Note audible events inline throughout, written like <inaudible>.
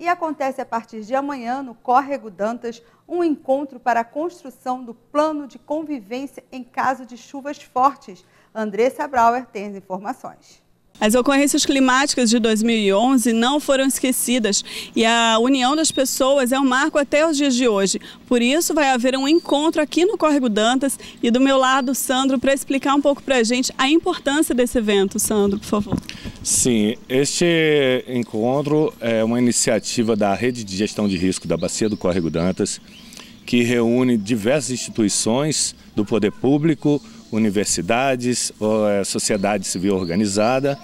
e acontece a partir de amanhã, no Córrego Dantas, um encontro para a construção do plano de convivência em caso de chuvas fortes. Andressa Brauer tem as informações. As ocorrências climáticas de 2011 não foram esquecidas e a união das pessoas é um marco até os dias de hoje. Por isso, vai haver um encontro aqui no Córrego Dantas e do meu lado, Sandro, para explicar um pouco para a gente a importância desse evento. Sandro, por favor. Sim, este encontro é uma iniciativa da Rede de Gestão de Risco da Bacia do Córrego Dantas, que reúne diversas instituições do poder público, universidades, é sociedade civil organizada.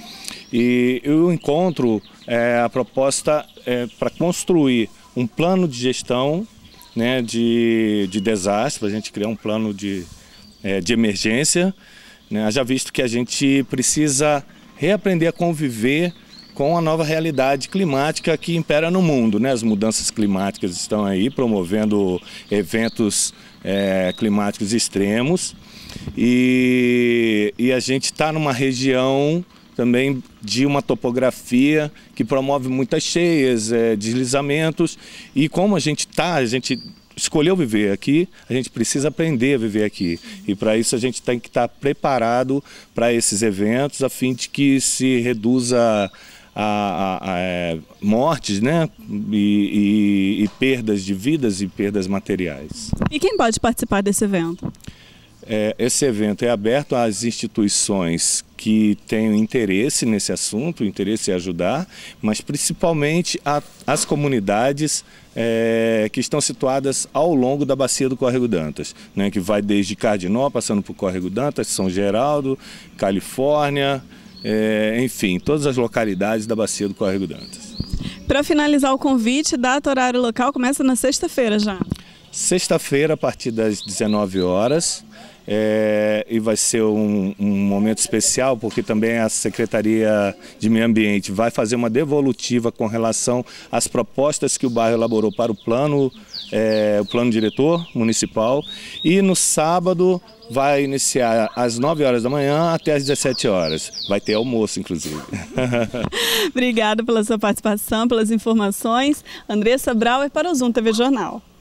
E eu encontro é, a proposta é, para construir um plano de gestão né, de, de desastre, para a gente criar um plano de, é, de emergência, né, já visto que a gente precisa reaprender a conviver com a nova realidade climática que impera no mundo. Né? As mudanças climáticas estão aí promovendo eventos é, climáticos extremos e, e a gente está numa região também de uma topografia que promove muitas cheias, é, deslizamentos. E como a gente está, a gente escolheu viver aqui, a gente precisa aprender a viver aqui. E para isso a gente tem que estar tá preparado para esses eventos, a fim de que se reduza a, a, a é, mortes né? E, e, e perdas de vidas e perdas materiais. E quem pode participar desse evento? É, esse evento é aberto às instituições que tenham interesse nesse assunto, interesse em ajudar, mas principalmente às comunidades é, que estão situadas ao longo da bacia do Córrego Dantas, né, que vai desde Cardinó, passando por Córrego Dantas, São Geraldo, Califórnia, é, enfim, todas as localidades da bacia do Córrego Dantas. Para finalizar o convite, data, horário local começa na sexta-feira já. Sexta-feira, a partir das 19 horas, é, e vai ser um, um, momento especial, porque também a Secretaria de Meio Ambiente vai fazer uma devolutiva com relação às propostas que o bairro elaborou para o plano, é, o plano diretor municipal. E no sábado vai iniciar às 9 horas da manhã até às 17 horas. Vai ter almoço, inclusive. <laughs> Obrigada pela sua participação, pelas informações. Andressa Brauer para o Zoom TV Jornal.